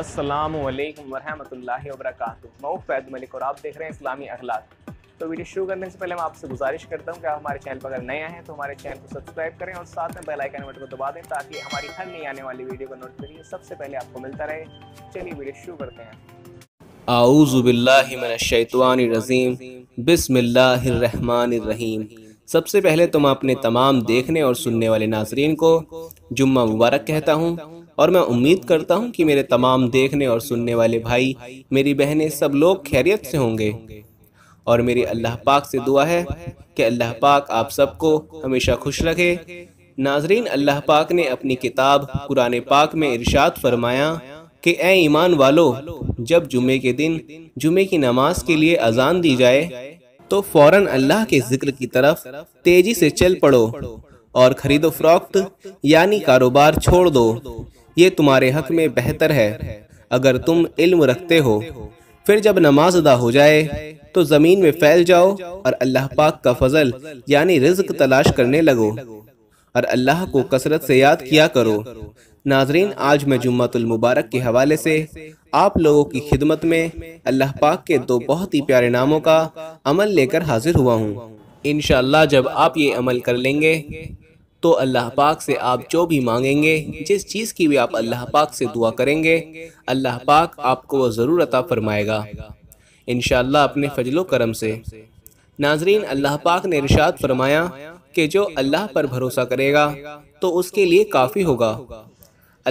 السلام علیکم ورحمۃ اللہ وبرکاتہ میں فید ملک اور آپ دیکھ رہے ہیں اسلامی اخلاق تو ویڈیو شروع کرنے سے پہلے میں آپ سے گزارش کرتا ہوں کہ آپ ہمارے چینل پر اگر نئے ہیں تو ہمارے چینل کو سبسکرائب کریں اور ساتھ میں بیل آئکن بٹن کو دبا دیں تاکہ ہماری ہر نئی آنے والی ویڈیو کا نوٹیفکیشن سب سے پہلے آپ کو ملتا رہے چلیے ویڈیو شروع کرتے ہیں اعوذ باللہ من الشیطان الرجیم بسم اللہ الرحمن الرحیم سب سے پہلے تم اپنے تمام دیکھنے اور سننے والے ناظرین کو جمعہ مبارک کہتا ہوں اور میں امید کرتا ہوں کہ میرے تمام دیکھنے اور سننے والے بھائی میری بہنیں سب لوگ خیریت سے ہوں گے اور میری اللہ پاک سے دعا ہے کہ اللہ پاک آپ سب کو ہمیشہ خوش رکھے ناظرین اللہ پاک نے اپنی کتاب قرآن پاک میں ارشاد فرمایا کہ اے ایمان والو جب جمعے کے دن جمعے کی نماز کے لیے اذان دی جائے تو فوراً اللہ کے ذکر کی طرف تیزی سے چل پڑو اور خرید و فروخت یعنی کاروبار چھوڑ دو یہ تمہارے حق میں بہتر ہے اگر تم علم رکھتے ہو پھر جب نماز ادا ہو جائے تو زمین میں پھیل جاؤ اور اللہ پاک کا فضل یعنی رزق تلاش کرنے لگو اور اللہ کو کثرت سے یاد کیا کرو ناظرین آج میں جمعت المبارک کے حوالے سے آپ لوگوں کی خدمت میں اللہ پاک کے دو بہت ہی پیارے ناموں کا عمل لے کر حاضر ہوا ہوں انشاءاللہ جب آپ یہ عمل کر لیں گے تو اللہ پاک سے آپ جو بھی مانگیں گے جس چیز کی بھی آپ اللہ پاک سے دعا کریں گے اللہ پاک آپ کو وہ ضرور عطا فرمائے گا انشاءاللہ اپنے و کرم سے ناظرین اللہ پاک نے فرمایا کہ جو اللہ پر بھروسہ کرے گا تو اس کے لیے کافی ہوگا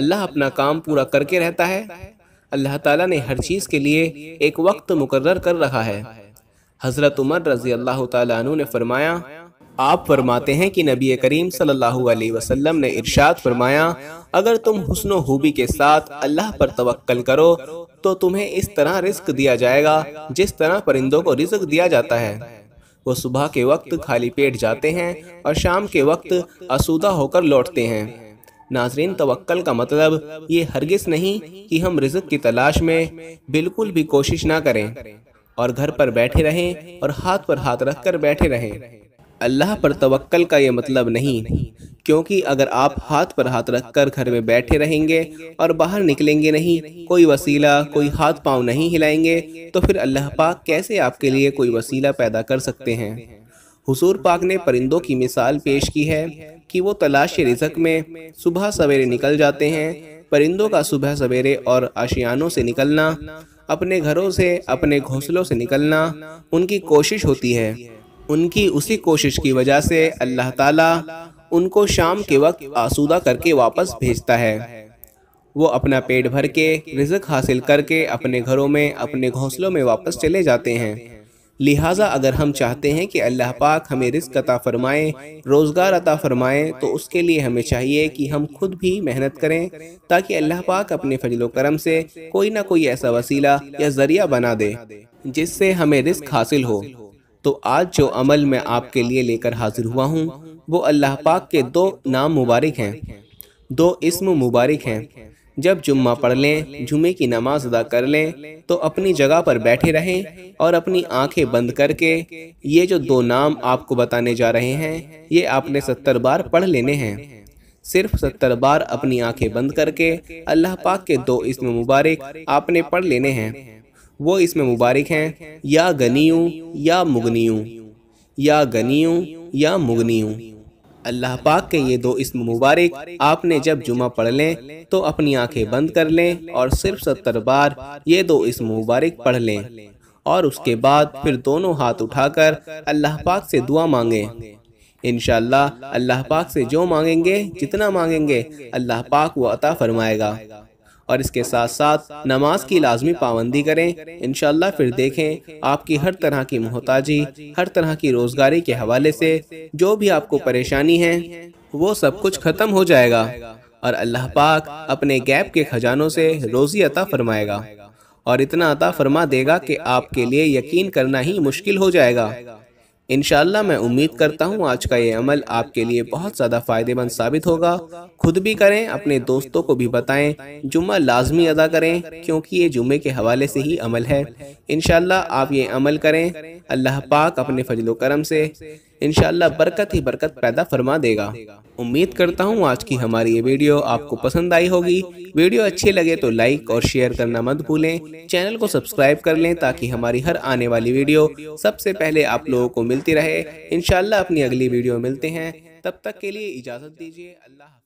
اللہ اپنا کام پورا کر کے رہتا ہے اللہ تعالیٰ نے ہر چیز کے لیے ایک وقت مقرر کر رکھا ہے حضرت عمر رضی اللہ تعالیٰ عنہ نے فرمایا آپ فرماتے ہیں کہ نبی کریم صلی اللہ علیہ وسلم نے ارشاد فرمایا اگر تم حسن و حوبی کے ساتھ اللہ پر توقع کرو تو تمہیں اس طرح رزق دیا جائے گا جس طرح پرندوں کو رزق دیا جاتا ہے وہ صبح کے وقت خالی پیٹ جاتے ہیں اور شام کے وقت اسودہ ہو کر لوٹتے ہیں ناظرین توکل کا مطلب یہ ہرگز نہیں کہ ہم رزق کی تلاش میں بالکل بھی کوشش نہ کریں اور گھر پر بیٹھے رہیں اور ہاتھ پر ہاتھ رکھ کر بیٹھے رہیں اللہ پر توکل کا یہ مطلب نہیں کیونکہ اگر آپ ہاتھ پر ہاتھ رکھ کر گھر میں بیٹھے رہیں گے اور باہر نکلیں گے نہیں کوئی وسیلہ کوئی ہاتھ پاؤں نہیں ہلائیں گے تو پھر اللہ پاک کیسے آپ کے لیے کوئی وسیلہ پیدا کر سکتے ہیں حضور پاک نے پرندوں کی مثال پیش کی ہے کہ وہ تلاش رزق میں صبح سویرے نکل جاتے ہیں پرندوں کا صبح سویرے اور آشیانوں سے نکلنا اپنے گھروں سے اپنے گھونسلوں سے نکلنا ان کی کوشش ہوتی ہے ان کی اسی کوشش کی وجہ سے اللہ تعالیٰ ان کو شام کے وقت آسودہ کر کے واپس بھیجتا ہے وہ اپنا پیٹ بھر کے رزق حاصل کر کے اپنے گھروں میں اپنے گھونسلوں میں واپس چلے جاتے ہیں لہٰذا اگر ہم چاہتے ہیں کہ اللہ پاک ہمیں رزق عطا فرمائے روزگار عطا فرمائے تو اس کے لیے ہمیں چاہیے کہ ہم خود بھی محنت کریں تاکہ اللہ پاک اپنے فضل و کرم سے کوئی نہ کوئی ایسا وسیلہ یا ذریعہ بنا دے جس سے ہمیں رزق حاصل ہو تو آج جو عمل میں آپ کے لیے لے کر حاضر ہوا ہوں وہ اللہ پاک کے دو نام مبارک ہیں دو اسم مبارک ہیں جب جمعہ پڑھ لیں جمعے کی نماز ادا کر لیں تو اپنی جگہ پر بیٹھے رہیں اور اپنی آنکھیں بند کر کے یہ جو دو نام آپ کو بتانے جا رہے ہیں یہ آپ نے ستر بار پڑھ لینے ہیں صرف ستر بار اپنی آنکھیں بند کر کے اللہ پاک کے دو اسم مبارک آپ نے پڑھ لینے ہیں وہ اس میں مبارک ہیں یا گنیوں یا مغنیوں یا گنیوں یا مغنیوں اللہ پاک کے یہ دو اسم مبارک آپ نے جب جمعہ پڑھ لیں تو اپنی آنکھیں بند کر لیں اور صرف ستر بار یہ دو اسم مبارک پڑھ لیں اور اس کے بعد پھر دونوں ہاتھ اٹھا کر اللہ پاک سے دعا مانگیں انشاءاللہ اللہ پاک سے جو مانگیں گے جتنا مانگیں گے اللہ پاک وہ عطا فرمائے گا اور اس کے ساتھ ساتھ نماز کی لازمی پابندی کریں انشاءاللہ پھر دیکھیں آپ کی ہر طرح کی محتاجی ہر طرح کی روزگاری کے حوالے سے جو بھی آپ کو پریشانی ہے وہ سب کچھ ختم ہو جائے گا اور اللہ پاک اپنے گیپ کے خزانوں سے روزی عطا فرمائے گا اور اتنا عطا فرما دے گا کہ آپ کے لیے یقین کرنا ہی مشکل ہو جائے گا انشاءاللہ میں امید کرتا ہوں آج کا یہ عمل آپ کے لیے بہت زیادہ فائدے مند ثابت ہوگا خود بھی کریں اپنے دوستوں کو بھی بتائیں جمعہ لازمی ادا کریں کیونکہ یہ جمعے کے حوالے سے ہی عمل ہے انشاءاللہ آپ یہ عمل کریں اللہ پاک اپنے فضل و کرم سے انشاءاللہ برکت ہی برکت پیدا فرما دے گا امید کرتا ہوں آج کی ہماری یہ ویڈیو آپ کو پسند آئی ہوگی ویڈیو اچھے لگے تو لائک اور شیئر کرنا مت بھولیں چینل کو سبسکرائب کر لیں تاکہ ہماری ہر آنے والی ویڈیو سب سے پہلے آپ لوگوں کو ملتی رہے انشاءاللہ اپنی اگلی ویڈیو ملتے ہیں تب تک کے لیے اجازت دیجیے اللہ